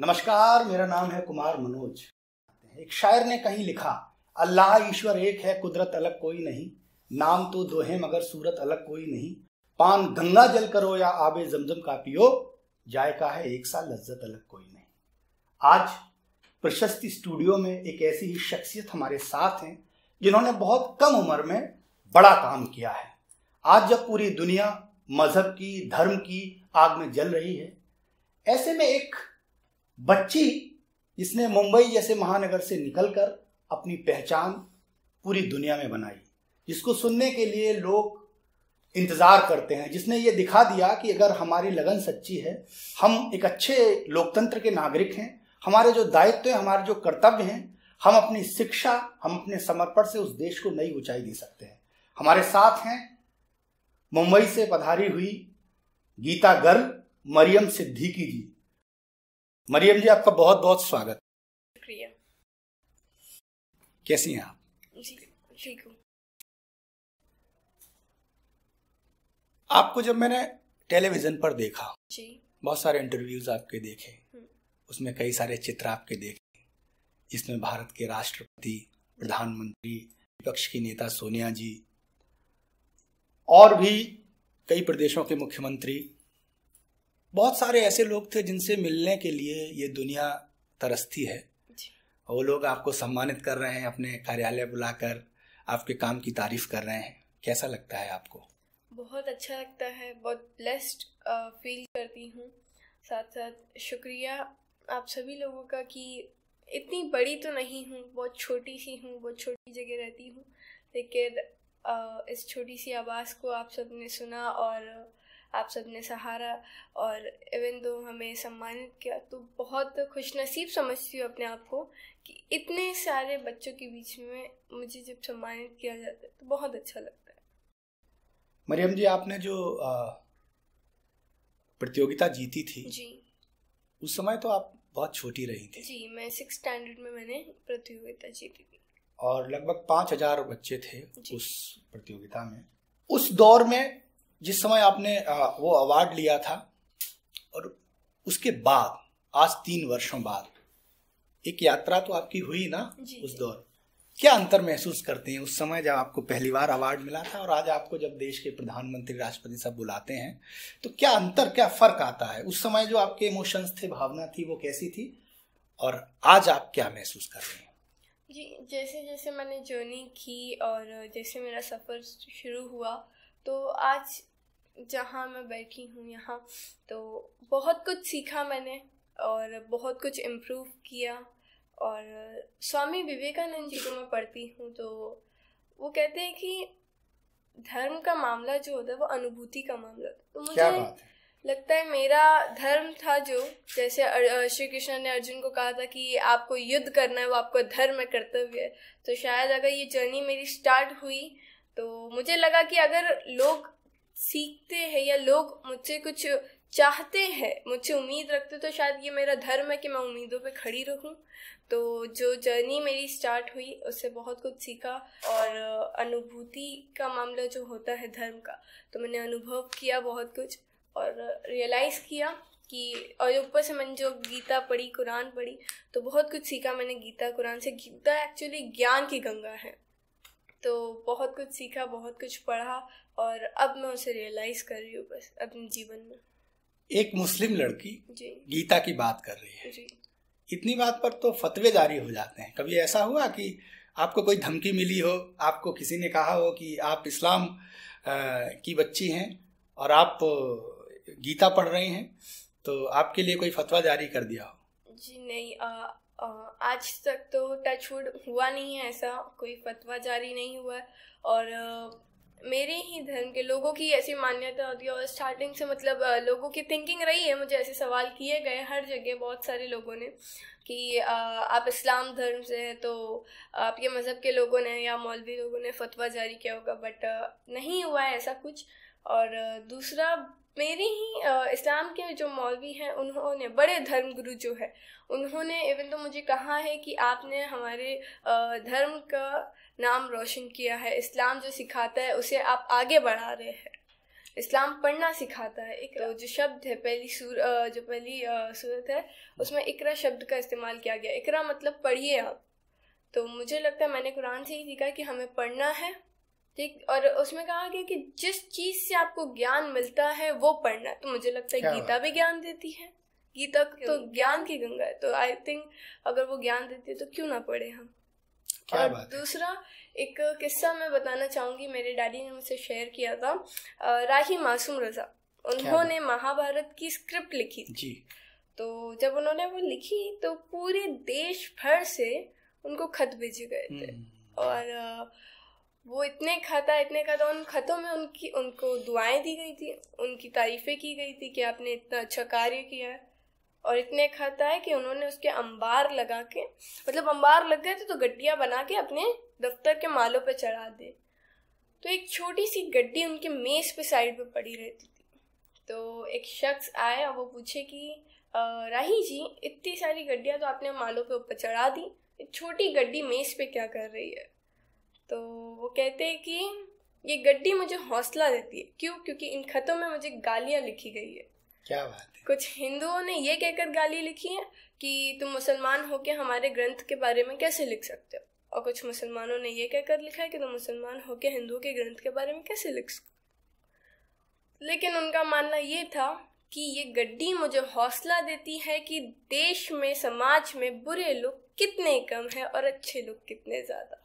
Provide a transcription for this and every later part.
नमस्कार मेरा नाम है कुमार मनोज एक शायर ने कहीं लिखा अल्लाह ईश्वर एक है कुदरत अलग कोई नहीं नाम तो दो है मगर सूरत अलग कोई नहीं पान गंगा जल करो या आबे जमजम का पियो जायका है एक साल लज्जत अलग कोई नहीं आज प्रशस्ति स्टूडियो में एक ऐसी ही शख्सियत हमारे साथ हैं जिन्होंने बहुत कम उम्र में बड़ा काम किया है आज जब पूरी दुनिया मजहब की धर्म की आग में जल रही है ऐसे में एक बच्ची जिसने मुंबई जैसे महानगर से निकलकर अपनी पहचान पूरी दुनिया में बनाई जिसको सुनने के लिए लोग इंतज़ार करते हैं जिसने ये दिखा दिया कि अगर हमारी लगन सच्ची है हम एक अच्छे लोकतंत्र के नागरिक हैं हमारे जो दायित्व हैं हमारे जो कर्तव्य हैं हम अपनी शिक्षा हम अपने समर्पण से उस देश को नई ऊंचाई दे सकते हैं हमारे साथ हैं मुंबई से पधारी हुई गीता गर्ल मरियम सिद्दीकी जी मरियम जी आपका बहुत बहुत स्वागत शुक्रिया कैसी हैं आप ठीक आपको जब मैंने टेलीविजन पर देखा जी बहुत सारे इंटरव्यूज आपके देखे हम्म। उसमें कई सारे चित्र आपके देखे जिसमें भारत के राष्ट्रपति प्रधानमंत्री विपक्ष की नेता सोनिया जी और भी कई प्रदेशों के मुख्यमंत्री बहुत सारे ऐसे लोग थे जिनसे मिलने के लिए ये दुनिया तरसती है वो लोग आपको सम्मानित कर रहे हैं अपने कार्यालय बुलाकर आपके काम की तारीफ कर रहे हैं कैसा लगता है आपको बहुत अच्छा लगता है बहुत ब्लेस्ड फील करती हूँ साथ साथ शुक्रिया आप सभी लोगों का कि इतनी बड़ी तो नहीं हूँ बहुत छोटी सी हूँ बहुत छोटी जगह रहती हूँ लेकिन इस छोटी सी आवाज़ को आप सबने सुना और आप सब ने सहारा और इवन दो हमें सम्मानित किया तो बहुत खुशनसीब समझती हूँ अपने आप को कि इतने सारे बच्चों के बीच में मुझे जब सम्मानित किया जाता है तो बहुत अच्छा लगता है मरियम जी आपने जो प्रतियोगिता जीती थी जी उस समय तो आप बहुत छोटी रही थी जी मैं सिक्स स्टैंडर्ड में मैंने प्रतियोगिता जीती थी और लगभग पाँच हजार बच्चे थे उस प्रतियोगिता में उस दौर में जिस समय आपने वो अवार्ड लिया था और उसके बाद आज तीन वर्षों बाद एक यात्रा तो आपकी हुई ना उस दौर क्या अंतर महसूस करते हैं उस समय जब आपको पहली बार अवार्ड मिला था और आज आपको जब देश के प्रधानमंत्री राष्ट्रपति सब बुलाते हैं तो क्या अंतर क्या फर्क आता है उस समय जो आपके इमोशंस थे भावना थी वो कैसी थी और आज आप क्या महसूस कर रहे हैं जी जैसे जैसे मैंने जर्नी की और जैसे मेरा सफ़र शुरू हुआ तो आज जहाँ मैं बैठी हूँ यहाँ तो बहुत कुछ सीखा मैंने और बहुत कुछ इम्प्रूव किया और स्वामी विवेकानंद जी को मैं पढ़ती हूँ तो वो कहते हैं कि धर्म का मामला जो होता है वो अनुभूति का मामला तो मुझे लगता है मेरा धर्म था जो जैसे श्री कृष्ण ने अर्जुन को कहा था कि आपको युद्ध करना है वो आपका धर्म है कर्तव्य है तो शायद अगर ये जर्नी मेरी स्टार्ट हुई तो मुझे लगा कि अगर लोग सीखते हैं या लोग मुझसे कुछ चाहते हैं मुझसे उम्मीद रखते तो शायद ये मेरा धर्म है कि मैं उम्मीदों पे खड़ी रहूँ तो जो जर्नी मेरी स्टार्ट हुई उससे बहुत कुछ सीखा और अनुभूति का मामला जो होता है धर्म का तो मैंने अनुभव किया बहुत कुछ और रियलाइज़ किया कि और ऊपर से मैंने जो गीता पढ़ी कुरान पढ़ी तो बहुत कुछ सीखा मैंने गीता कुरान से गीता एक्चुअली ज्ञान की गंगा है तो बहुत कुछ सीखा बहुत कुछ पढ़ा और अब मैं उसे रियलाइज कर रही हूँ बस अपने जीवन में एक मुस्लिम लड़की जी गीता की बात कर रही है जी इतनी बात पर तो फतवे जारी हो जाते हैं कभी ऐसा हुआ कि आपको कोई धमकी मिली हो आपको किसी ने कहा हो कि आप इस्लाम की बच्ची हैं और आप गीता पढ़ रही हैं तो आपके लिए कोई फतवा जारी कर दिया हो जी नहीं आ, आज तक तो टचवुड हुआ नहीं है ऐसा कोई फतवा जारी नहीं हुआ है और मेरे ही धर्म के लोगों की ऐसी मान्यता होती है और स्टार्टिंग से मतलब लोगों की थिंकिंग रही है मुझे ऐसे सवाल किए गए हर जगह बहुत सारे लोगों ने कि आप इस्लाम धर्म से हैं तो आपके मज़हब के लोगों ने या मौलवी लोगों ने फतवा जारी किया होगा बट नहीं हुआ है ऐसा कुछ और दूसरा मेरी ही इस्लाम के जो मौलवी हैं उन्होंने बड़े धर्म गुरु जो है उन्होंने इवन तो मुझे कहा है कि आपने हमारे धर्म का नाम रोशन किया है इस्लाम जो सिखाता है उसे आप आगे बढ़ा रहे हैं इस्लाम पढ़ना सिखाता है एक जो शब्द है पहली सूर जो पहली सूरत है उसमें इकरा शब्द का इस्तेमाल किया गया इकरा मतलब पढ़िए आप तो मुझे लगता है मैंने कुरान से ही सीखा कि हमें पढ़ना है ठीक और उसमें कहा गया कि जिस चीज से आपको ज्ञान मिलता है वो पढ़ना तो मुझे लगता है गीता भी ज्ञान देती है गीता तो ज्ञान की गंगा है तो आई थिंक अगर वो ज्ञान देती है तो क्यों ना पढ़े हम और दूसरा एक किस्सा मैं बताना चाहूँगी मेरे डैडी ने मुझसे शेयर किया था राही मासूम रजा उन्होंने महाभारत की स्क्रिप्ट लिखी जी तो जब उन्होंने वो लिखी तो पूरे देश भर से उनको खत भेजे गए थे हम्म। और वो इतने खत आए इतने खाता उन खतों में उनकी उनको दुआएं दी गई थी उनकी तारीफ़ें की गई थी कि आपने इतना अच्छा कार्य किया है और इतने खत है कि उन्होंने उसके अंबार लगा के मतलब अंबार लग गए थे तो गड्डियाँ बना के अपने दफ्तर के मालों पर चढ़ा दे तो एक छोटी सी गड्डी उनके मेज़ पे साइड पे पड़ी रहती थी तो एक शख्स आए और वो पूछे कि राही जी इतनी सारी गड्डियाँ तो आपने मालों पे ऊपर चढ़ा दी एक छोटी गड्डी मेज़ पे क्या कर रही है तो वो कहते हैं कि ये गड्डी मुझे हौसला देती है क्यों क्योंकि इन खतों में मुझे गालियाँ लिखी गई है क्या बात है कुछ हिंदुओं ने ये कहकर गाली लिखी है कि तुम मुसलमान होके हमारे ग्रंथ के बारे में कैसे लिख सकते हो और कुछ मुसलमानों ने यह कहकर लिखा है कि तुम मुसलमान होके हिंदुओं के ग्रंथ के बारे में कैसे लिख सकते लेकिन उनका मानना ये था कि ये गड्डी मुझे हौसला देती है कि देश में समाज में बुरे लोग कितने कम हैं और अच्छे लोग कितने ज़्यादा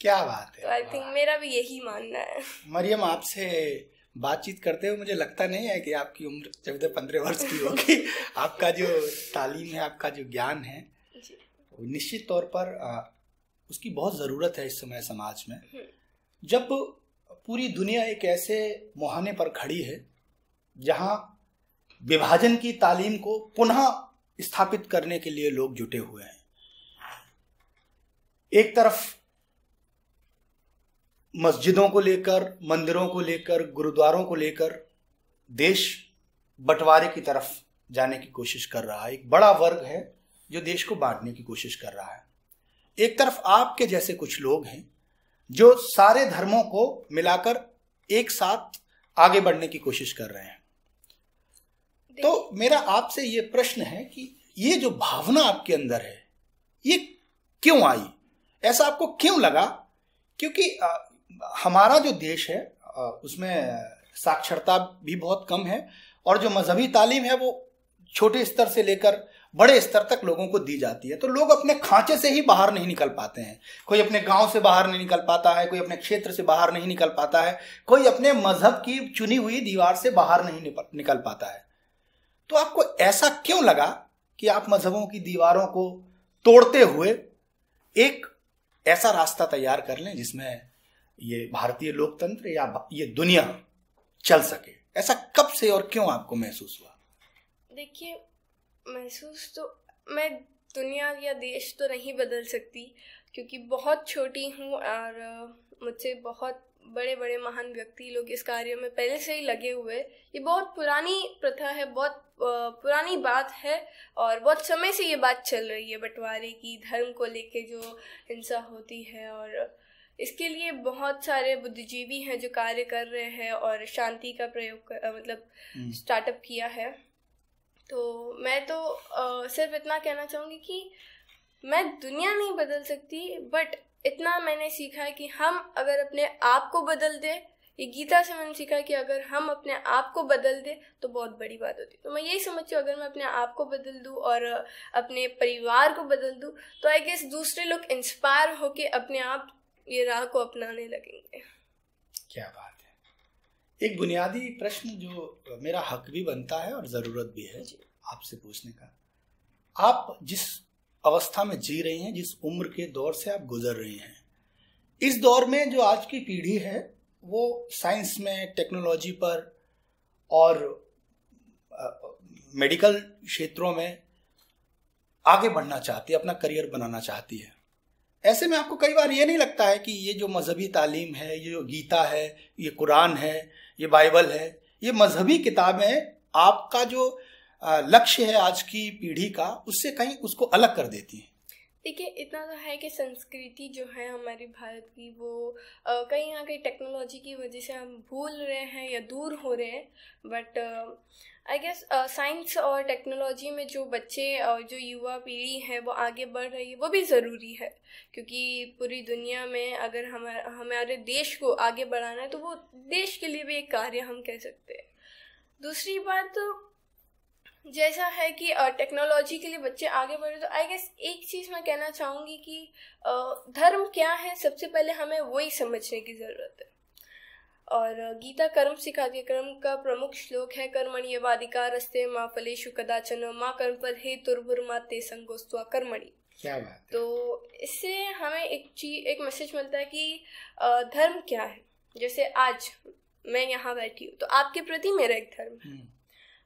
क्या बात है आई तो थिंक मेरा भी यही मानना है मरियम आपसे बातचीत करते हुए मुझे लगता नहीं है कि आपकी उम्र चौदह पंद्रह वर्ष की होगी आपका जो तालीम है आपका जो ज्ञान है निश्चित तौर पर उसकी बहुत ज़रूरत है इस समय समाज में हम्म। जब पूरी दुनिया एक ऐसे मुहाने पर खड़ी है जहाँ विभाजन की तालीम को पुनः स्थापित करने के लिए लोग जुटे हुए हैं एक तरफ मस्जिदों को लेकर मंदिरों को लेकर गुरुद्वारों को लेकर देश बंटवारे की तरफ जाने की कोशिश कर रहा है एक बड़ा वर्ग है जो देश को बांटने की कोशिश कर रहा है एक तरफ आपके जैसे कुछ लोग हैं जो सारे धर्मों को मिलाकर एक साथ आगे बढ़ने की कोशिश कर रहे हैं तो मेरा आपसे ये प्रश्न है कि ये जो भावना आपके अंदर है ये क्यों आई ऐसा आपको क्यों लगा क्योंकि हमारा जो देश है उसमें साक्षरता भी बहुत कम है और जो मजहबी तालीम है वो छोटे स्तर से लेकर बड़े स्तर तक लोगों को दी जाती है तो लोग अपने खांचे से ही बाहर नहीं निकल पाते हैं कोई अपने गांव से बाहर नहीं निकल पाता है कोई अपने क्षेत्र से बाहर नहीं निकल पाता है कोई अपने मजहब की चुनी हुई दीवार से बाहर नहीं निकल पाता है तो आपको ऐसा क्यों लगा कि आप मजहबों की दीवारों को तोड़ते हुए एक ऐसा रास्ता तैयार कर लें जिसमें ये भारतीय लोकतंत्र या ये दुनिया चल सके ऐसा कब से और क्यों आपको महसूस हुआ देखिए महसूस तो मैं दुनिया या देश तो नहीं बदल सकती क्योंकि बहुत छोटी हूँ और मुझसे बहुत बड़े बड़े महान व्यक्ति लोग इस कार्य में पहले से ही लगे हुए ये बहुत पुरानी प्रथा है बहुत पुरानी बात है और बहुत समय से ये बात चल रही है बंटवारे की धर्म को लेके जो हिंसा होती है और इसके लिए बहुत सारे बुद्धिजीवी हैं जो कार्य कर रहे हैं और शांति का प्रयोग मतलब स्टार्टअप हम्म। किया है तो मैं तो आ, सिर्फ इतना कहना चाहूँगी कि मैं दुनिया नहीं बदल सकती बट इतना मैंने सीखा है कि हम अगर अपने आप को बदल दें ये गीता से मैंने सीखा कि अगर हम अपने आप को बदल दें तो बहुत बड़ी बात होती है तो मैं यही समझती हूँ अगर मैं अपने आप को बदल दूँ और अपने परिवार को बदल दूँ तो आई गेस दूसरे लोग इंस्पायर होके अपने आप ये राह को अपनाने लगेंगे क्या बात है एक बुनियादी प्रश्न जो मेरा हक भी बनता है और ज़रूरत भी है आपसे पूछने का आप जिस अवस्था में जी रही हैं जिस उम्र के दौर से आप गुजर रही हैं इस दौर में जो आज की पीढ़ी है वो साइंस में टेक्नोलॉजी पर और मेडिकल क्षेत्रों में आगे बढ़ना चाहती है अपना करियर बनाना चाहती है ऐसे में आपको कई बार ये नहीं लगता है कि ये जो मजहबी तालीम है ये जो गीता है ये कुरान है ये बाइबल है ये मजहबी किताबें आपका जो लक्ष्य है आज की पीढ़ी का उससे कहीं उसको अलग कर देती हैं देखिए इतना तो है कि संस्कृति जो है हमारी भारत की वो कहीं ना कहीं टेक्नोलॉजी की वजह से हम भूल रहे हैं या दूर हो रहे हैं बट आई गेस साइंस और टेक्नोलॉजी में जो बच्चे और जो युवा पीढ़ी है वो आगे बढ़ रही है वो भी ज़रूरी है क्योंकि पूरी दुनिया में अगर हमारे हमारे देश को आगे बढ़ाना है तो वो देश के लिए भी एक कार्य हम कह सकते हैं दूसरी बात तो जैसा है कि टेक्नोलॉजी के लिए बच्चे आगे बढ़े तो आई गेस एक चीज़ मैं कहना चाहूँगी कि धर्म क्या है सबसे पहले हमें वही समझने की ज़रूरत है और गीता कर्म सिखाती है कर्म का प्रमुख श्लोक है कर्मणि वादिका रस्ते माँ फलेशु कदाचन माँ कर्म पर हे तुर्भुर माँ ते संगोस्तवा कर्मणि क्या बात तो इससे हमें एक चीज एक मैसेज मिलता है कि धर्म क्या है जैसे आज मैं यहाँ बैठी हूँ तो आपके प्रति मेरा एक धर्म है हम्म।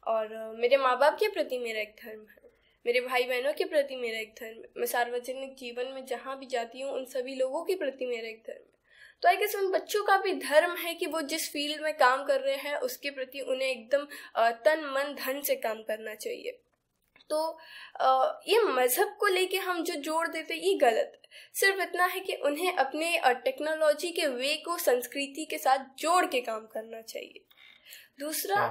और मेरे माँ बाप के प्रति मेरा एक धर्म है मेरे भाई बहनों के प्रति मेरा एक धर्म है मैं सार्वजनिक जीवन में जहाँ भी जाती हूँ उन सभी लोगों के प्रति मेरा एक धर्म है तो आई गेस उन बच्चों का भी धर्म है कि वो जिस फील्ड में काम कर रहे हैं उसके प्रति उन्हें एकदम तन मन धन से काम करना चाहिए तो ये मज़हब को लेके हम जो जोड़ देते ये गलत है सिर्फ इतना है कि उन्हें अपने टेक्नोलॉजी के वे को संस्कृति के साथ जोड़ के काम करना चाहिए दूसरा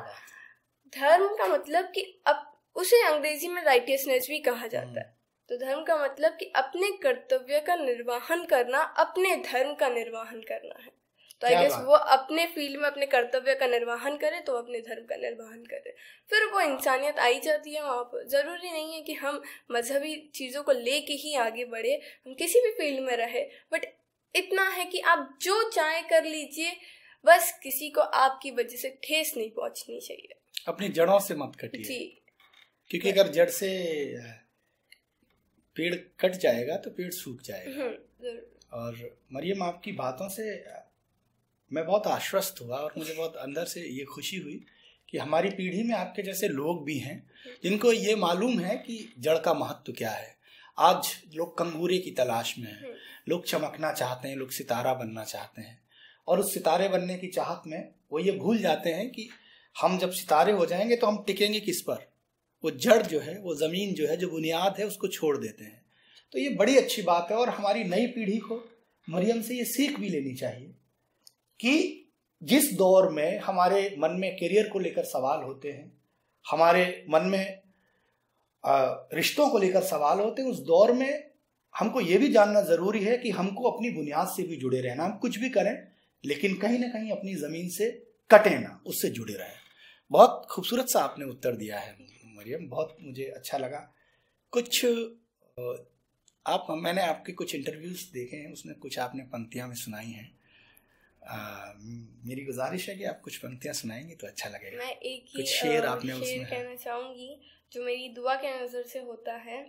धर्म का मतलब कि अप, उसे अंग्रेजी में राइटियसनेस भी कहा जाता है हम्म। तो धर्म का मतलब कि अपने कर्तव्य का निर्वाहन करना अपने धर्म का निर्वाहन करना है तो आई गेस वो अपने फील्ड में अपने कर्तव्य का निर्वाहन करे तो अपने धर्म का निर्वाहन करे फिर वो इंसानियत आई जाती है वहाँ पर ज़रूरी नहीं है कि हम मजहबी चीज़ों को ले के ही आगे बढ़े हम किसी भी फील्ड में रहे बट इतना है कि आप जो चाहे कर लीजिए बस किसी को आपकी वजह से ठेस नहीं पहुँचनी चाहिए अपनी जड़ों से मत कटिए क्योंकि अगर जड़ से पेड़ कट जाएगा तो पेड़ सूख जाएगा हम्म, और मरियम आपकी बातों से मैं बहुत आश्वस्त हुआ और मुझे बहुत अंदर से ये खुशी हुई कि हमारी पीढ़ी में आपके जैसे लोग भी हैं जिनको ये मालूम है कि जड़ का महत्व क्या है आज लोग कंगूरे की तलाश में हैं हम्म। लोग चमकना चाहते हैं लोग सितारा बनना चाहते हैं और उस सितारे बनने की चाहत में वो ये भूल जाते हैं कि हम जब सितारे हो जाएंगे तो हम टिकेंगे किस पर वो जड़ जो है वो ज़मीन जो है जो बुनियाद है उसको छोड़ देते हैं तो ये बड़ी अच्छी बात है और हमारी नई पीढ़ी को मरियम से ये सीख भी लेनी चाहिए कि जिस दौर में हमारे मन में करियर को लेकर सवाल होते हैं हमारे मन में रिश्तों को लेकर सवाल होते हैं उस दौर में हमको ये भी जानना ज़रूरी है कि हमको अपनी बुनियाद से भी जुड़े रहना हम कुछ भी करें लेकिन कहीं ना कहीं अपनी ज़मीन से कटे ना उससे जुड़े रहें बहुत खूबसूरत सा आपने उत्तर दिया है मरियम बहुत मुझे अच्छा लगा कुछ आप मैंने आपके कुछ इंटरव्यूज़ देखे हैं उसमें कुछ आपने पंक्तियाँ में सुनाई हैं मेरी गुजारिश है कि आप कुछ पंक्तियाँ सुनाएंगे तो अच्छा लगेगा मैं एक ही कुछ शेर आपने शेर उसमें कहना चाहूँगी जो मेरी दुआ के नज़र से होता है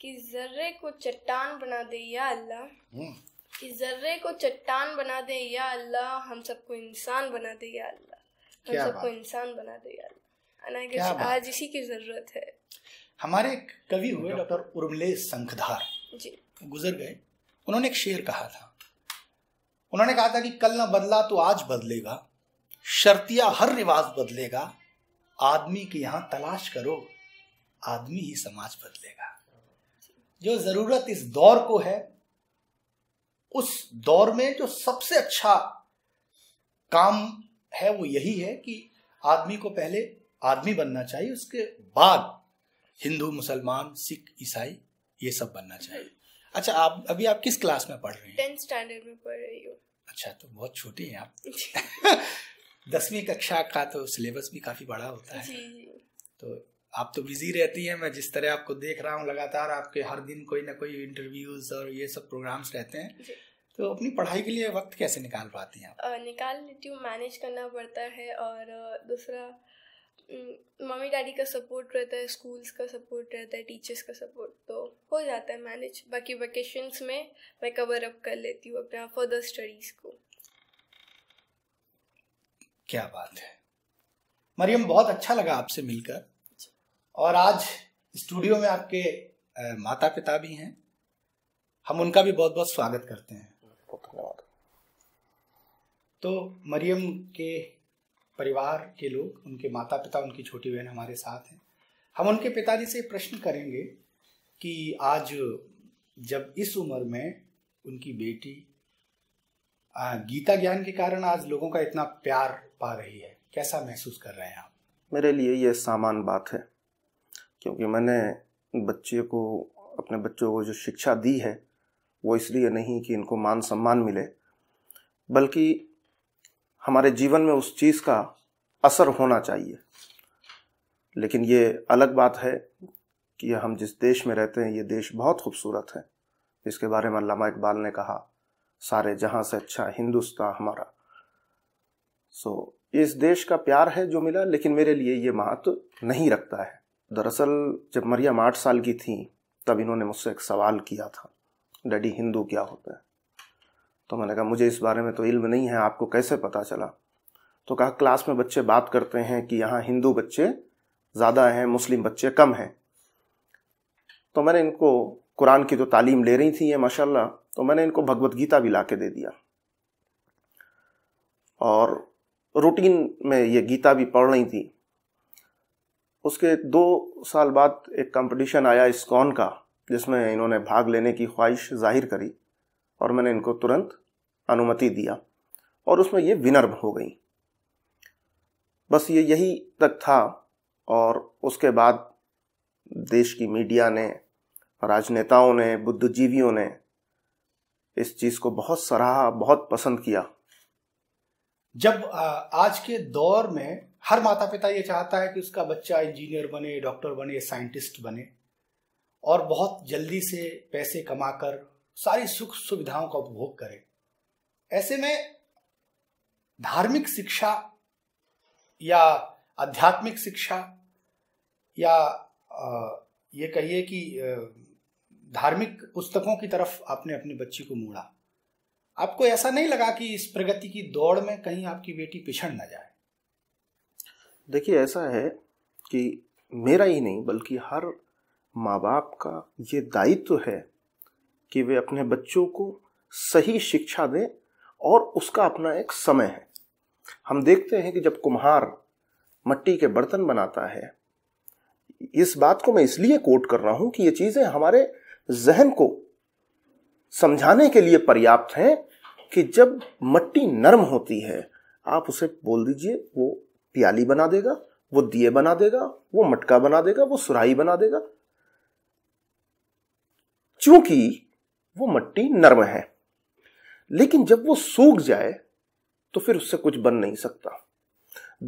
कि जर्रे को चट्टान बना दे या अल्लाह हम्म। कि जर्रे को चट्टान बना दे या अल्लाह हम सबको इंसान बना दे या अल्लाह क्या सबको इंसान बना यार आज इसी की जरूरत है हमारे कवि हुए डॉक्टर उर्मले संखधार जी गुजर गए उन्होंने एक शेर कहा था उन्होंने कहा था कि कल ना बदला तो आज बदलेगा शर्तिया हर रिवाज बदलेगा आदमी की यहाँ तलाश करो आदमी ही समाज बदलेगा जो जरूरत इस दौर को है उस दौर में जो सबसे अच्छा काम है वो यही है कि आदमी को पहले आदमी बनना चाहिए उसके बाद हिंदू मुसलमान सिख ईसाई ये सब बनना चाहिए अच्छा आप अभी आप किस क्लास में पढ़ रहे हैं टेंथ स्टैंडर्ड में पढ़ रही हूँ अच्छा तो बहुत छोटी हैं आप दसवीं कक्षा का तो सिलेबस भी काफ़ी बड़ा होता है तो आप तो बिजी रहती हैं मैं जिस तरह आपको देख रहा हूँ लगातार आपके हर दिन कोई ना कोई इंटरव्यूज और ये सब प्रोग्राम्स रहते हैं तो अपनी पढ़ाई के लिए वक्त कैसे निकाल पाती हैं आप निकाल लेती हूँ मैनेज करना पड़ता है और दूसरा मम्मी डैडी का सपोर्ट रहता है स्कूल्स का सपोर्ट रहता है टीचर्स का सपोर्ट तो हो जाता है मैनेज बाकी वेकेशंस में मैं कवर अप कर लेती हूँ अपना फर्दर स्टडीज़ को क्या बात है मरियम बहुत अच्छा लगा आपसे मिलकर और आज स्टूडियो में आपके माता पिता भी हैं हम उनका भी बहुत बहुत स्वागत करते हैं धन्यवाद तो मरियम के परिवार के लोग उनके माता पिता उनकी छोटी बहन हमारे साथ हैं हम उनके पिताजी से प्रश्न करेंगे कि आज जब इस उम्र में उनकी बेटी गीता ज्ञान के कारण आज लोगों का इतना प्यार पा रही है कैसा महसूस कर रहे हैं आप मेरे लिए ये सामान बात है क्योंकि मैंने बच्चे को अपने बच्चों को जो शिक्षा दी है वो इसलिए नहीं कि इनको मान सम्मान मिले बल्कि हमारे जीवन में उस चीज़ का असर होना चाहिए लेकिन ये अलग बात है कि हम जिस देश में रहते हैं ये देश बहुत खूबसूरत है इसके बारे में अलामा इकबाल ने कहा सारे जहां से अच्छा हिंदुस्तान हमारा सो so, इस देश का प्यार है जो मिला लेकिन मेरे लिए ये महत्व नहीं रखता है दरअसल जब मरियम आठ साल की थी तब इन्होंने मुझसे एक सवाल किया था डैडी हिंदू क्या होते हैं तो मैंने कहा मुझे इस बारे में तो इल्म नहीं है आपको कैसे पता चला तो कहा क्लास में बच्चे बात करते हैं कि यहाँ हिंदू बच्चे ज़्यादा हैं मुस्लिम बच्चे कम हैं तो मैंने इनको कुरान की जो तालीम ले रही थी ये माशाल्लाह तो मैंने इनको भगवत गीता भी ला के दे दिया और रूटीन में ये गीता भी पढ़ रही थी उसके दो साल बाद एक कंपटीशन आया इस्कॉन का जिसमें इन्होंने भाग लेने की ख्वाहिश जाहिर करी और मैंने इनको तुरंत अनुमति दिया और उसमें ये विनर्भ हो गई बस ये यही तक था और उसके बाद देश की मीडिया ने राजनेताओं ने बुद्धिजीवियों ने इस चीज़ को बहुत सराहा बहुत पसंद किया जब आज के दौर में हर माता पिता ये चाहता है कि उसका बच्चा इंजीनियर बने डॉक्टर बने साइंटिस्ट बने और बहुत जल्दी से पैसे कमाकर सारी सुख सुविधाओं का उपभोग करें ऐसे में धार्मिक शिक्षा या आध्यात्मिक शिक्षा या ये कहिए कि धार्मिक पुस्तकों की तरफ आपने अपनी बच्ची को मोड़ा आपको ऐसा नहीं लगा कि इस प्रगति की दौड़ में कहीं आपकी बेटी पिछड़ ना जाए देखिए ऐसा है कि मेरा ही नहीं बल्कि हर माँ बाप का ये दायित्व तो है कि वे अपने बच्चों को सही शिक्षा दें और उसका अपना एक समय है हम देखते हैं कि जब कुम्हार मट्टी के बर्तन बनाता है इस बात को मैं इसलिए कोट कर रहा हूं कि ये चीजें हमारे जहन को समझाने के लिए पर्याप्त हैं कि जब मट्टी नरम होती है आप उसे बोल दीजिए वो प्याली बना देगा वो दिए बना देगा वो मटका बना देगा वो सुराही बना देगा चूंकि वो मट्टी नर्म है लेकिन जब वो सूख जाए तो फिर उससे कुछ बन नहीं सकता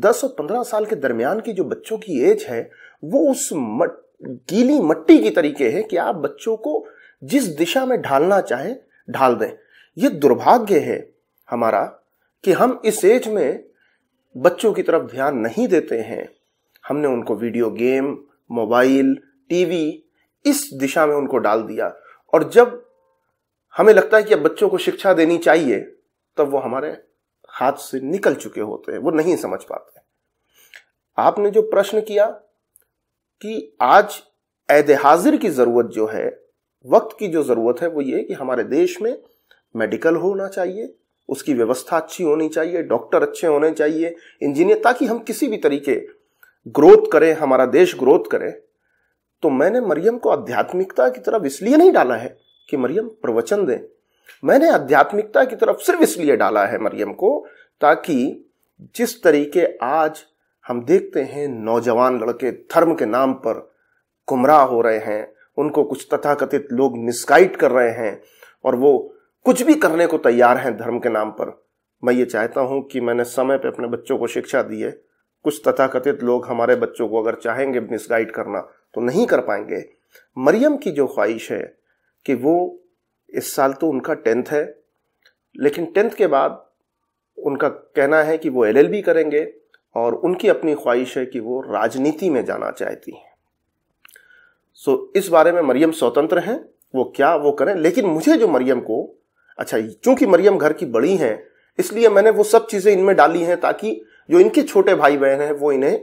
दस और पंद्रह साल के दरमियान की जो बच्चों की एज है वो उस मट, गीली मट्टी की तरीके है कि आप बच्चों को जिस दिशा में ढालना चाहें ढाल दें यह दुर्भाग्य है हमारा कि हम इस एज में बच्चों की तरफ ध्यान नहीं देते हैं हमने उनको वीडियो गेम मोबाइल टीवी इस दिशा में उनको डाल दिया और जब हमें लगता है कि अब बच्चों को शिक्षा देनी चाहिए तब वो हमारे हाथ से निकल चुके होते हैं वो नहीं समझ पाते आपने जो प्रश्न किया कि आज ऐद हाजिर की ज़रूरत जो है वक्त की जो ज़रूरत है वो ये कि हमारे देश में मेडिकल होना चाहिए उसकी व्यवस्था अच्छी होनी चाहिए डॉक्टर अच्छे होने चाहिए इंजीनियर ताकि हम किसी भी तरीके ग्रोथ करें हमारा देश ग्रोथ करें तो मैंने मरियम को आध्यात्मिकता की तरफ इसलिए नहीं डाला है कि मरियम प्रवचन दें मैंने आध्यात्मिकता की तरफ सिर्फ इसलिए डाला है मरियम को ताकि जिस तरीके आज हम देखते हैं नौजवान लड़के धर्म के नाम पर गुमराह हो रहे हैं उनको कुछ तथाकथित लोग मिसगाइड कर रहे हैं और वो कुछ भी करने को तैयार हैं धर्म के नाम पर मैं ये चाहता हूँ कि मैंने समय पे अपने बच्चों को शिक्षा दी है कुछ तथाकथित लोग हमारे बच्चों को अगर चाहेंगे मिसगाइड करना तो नहीं कर पाएंगे मरियम की जो ख्वाहिश है कि वो इस साल तो उनका टेंथ है लेकिन टेंथ के बाद उनका कहना है कि वो एलएलबी करेंगे और उनकी अपनी ख्वाहिश है कि वो राजनीति में जाना चाहती हैं सो इस बारे में मरियम स्वतंत्र हैं वो क्या वो करें लेकिन मुझे जो मरियम को अच्छा चूंकि मरियम घर की बड़ी हैं इसलिए मैंने वो सब चीज़ें इनमें डाली हैं ताकि जो इनके छोटे भाई बहन हैं वो इन्हें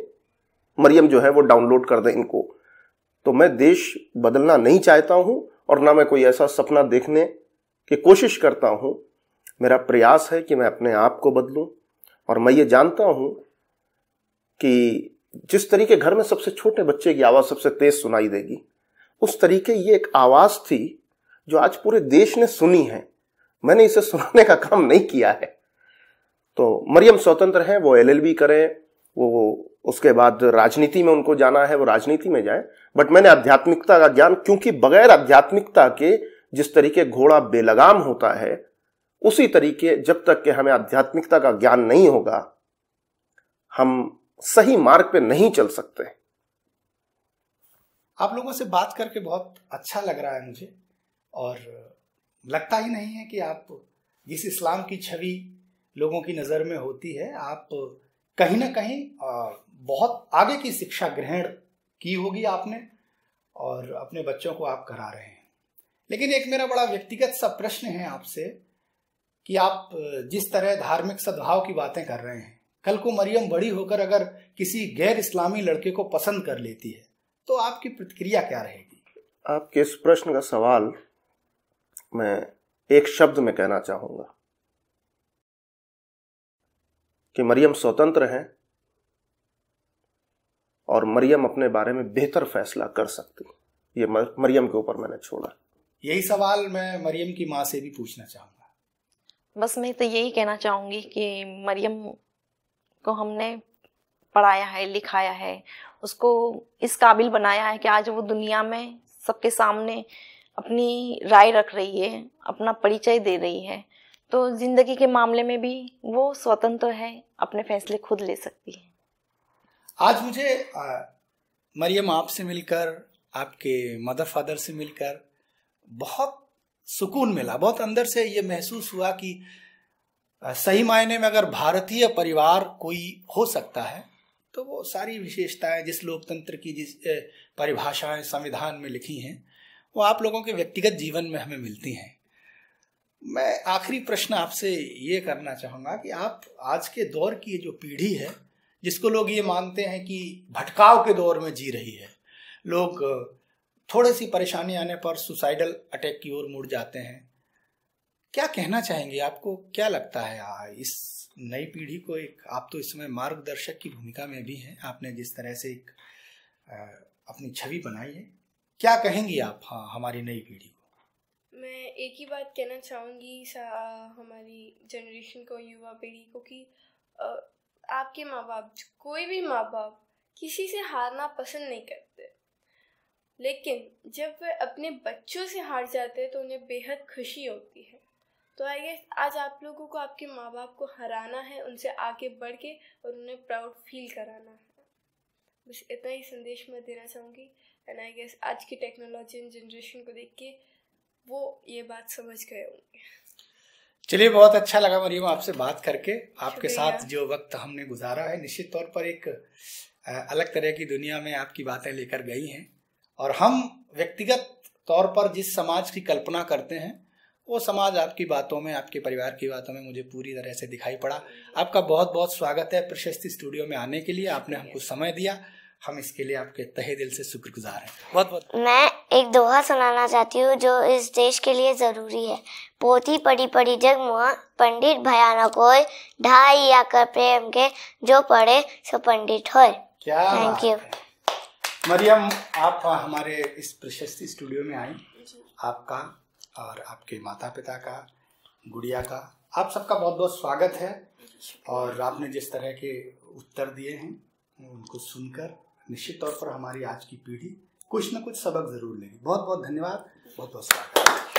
मरियम जो है वो डाउनलोड कर दें इनको तो मैं देश बदलना नहीं चाहता हूँ और ना मैं कोई ऐसा सपना देखने की कोशिश करता हूँ मेरा प्रयास है कि मैं अपने आप को बदलूँ और मैं ये जानता हूँ कि जिस तरीके घर में सबसे छोटे बच्चे की आवाज़ सबसे तेज़ सुनाई देगी उस तरीके ये एक आवाज़ थी जो आज पूरे देश ने सुनी है मैंने इसे सुनाने का काम नहीं किया है तो मरियम स्वतंत्र हैं वो एलएलबी करें वो उसके बाद राजनीति में उनको जाना है वो राजनीति में जाए बट मैंने आध्यात्मिकता का ज्ञान क्योंकि बगैर आध्यात्मिकता के जिस तरीके घोड़ा बेलगाम होता है उसी तरीके जब तक कि हमें आध्यात्मिकता का ज्ञान नहीं होगा हम सही मार्ग पे नहीं चल सकते आप लोगों से बात करके बहुत अच्छा लग रहा है मुझे और लगता ही नहीं है कि आप जिस इस्लाम की छवि लोगों की नज़र में होती है आप कहीं ना कहीं बहुत आगे की शिक्षा ग्रहण की होगी आपने और अपने बच्चों को आप करा रहे हैं लेकिन एक मेरा बड़ा व्यक्तिगत सा प्रश्न है आपसे कि आप जिस तरह धार्मिक सद्भाव की बातें कर रहे हैं कल को मरियम बड़ी होकर अगर किसी गैर इस्लामी लड़के को पसंद कर लेती है तो आपकी प्रतिक्रिया क्या रहेगी आपके इस प्रश्न का सवाल मैं एक शब्द में कहना चाहूँगा कि मरियम स्वतंत्र हैं और मरियम अपने बारे में बेहतर फैसला कर सकती ये मरियम के ऊपर मैंने छोड़ा यही सवाल मैं मरियम की माँ से भी पूछना चाहूंगा बस मैं तो यही कहना चाहूंगी कि मरियम को हमने पढ़ाया है लिखाया है उसको इस काबिल बनाया है कि आज वो दुनिया में सबके सामने अपनी राय रख रही है अपना परिचय दे रही है तो ज़िंदगी के मामले में भी वो स्वतंत्र है अपने फैसले खुद ले सकती है आज मुझे आ, मरियम आपसे मिलकर आपके मदर फादर से मिलकर बहुत सुकून मिला बहुत अंदर से ये महसूस हुआ कि सही मायने में अगर भारतीय परिवार कोई हो सकता है तो वो सारी विशेषताएं जिस लोकतंत्र की जिस परिभाषाएं संविधान में लिखी हैं वो आप लोगों के व्यक्तिगत जीवन में हमें मिलती हैं मैं आखिरी प्रश्न आपसे ये करना चाहूँगा कि आप आज के दौर की जो पीढ़ी है जिसको लोग ये मानते हैं कि भटकाव के दौर में जी रही है लोग थोड़े सी परेशानी आने पर सुसाइडल अटैक की ओर मुड़ जाते हैं क्या कहना चाहेंगे आपको क्या लगता है इस नई पीढ़ी को एक आप तो इसमें मार्गदर्शक की भूमिका में भी हैं आपने जिस तरह से एक अपनी छवि बनाई है क्या कहेंगी आप हाँ हमारी नई पीढ़ी मैं एक ही बात कहना चाहूँगी हमारी जनरेशन को युवा पीढ़ी को कि आपके माँ बाप कोई भी माँ बाप किसी से हारना पसंद नहीं करते लेकिन जब वे अपने बच्चों से हार जाते हैं तो उन्हें बेहद खुशी होती है तो आई गेस आज आप लोगों को आपके माँ बाप को हराना है उनसे आगे बढ़ के और उन्हें प्राउड फील कराना है बस इतना ही संदेश मैं देना चाहूँगी एंड आई गेस आज की टेक्नोलॉजी एंड जनरेशन को देख के वो ये बात समझ गए होंगे चलिए बहुत अच्छा लगा मरियम आपसे बात करके आपके साथ जो वक्त हमने गुजारा है निश्चित तौर पर एक अलग तरह की दुनिया में आपकी बातें लेकर गई हैं और हम व्यक्तिगत तौर पर जिस समाज की कल्पना करते हैं वो समाज आपकी बातों में आपके परिवार की बातों में मुझे पूरी तरह से दिखाई पड़ा आपका बहुत बहुत स्वागत है प्रशस्ति स्टूडियो में आने के लिए आपने हमको समय दिया हम इसके लिए आपके तहे दिल से शुक्रगुजार हैं बहुत बहुत मैं एक दोहा सुनाना चाहती हूँ जो इस देश के लिए ज़रूरी है पोथी पड़ी पड़ी जग मुआ पंडित भयानक होए ढाई कर प्रेम के जो पढ़े सो पंडित हो थैंक यू मरियम आप हमारे इस प्रशस्ति स्टूडियो में आई आपका और आपके माता पिता का गुड़िया का आप सबका बहुत बहुत स्वागत है और आपने जिस तरह के उत्तर दिए हैं उनको सुनकर निश्चित तौर पर हमारी आज की पीढ़ी कुछ ना कुछ सबक जरूर लेंगे बहुत बहुत धन्यवाद बहुत बहुत स्वागत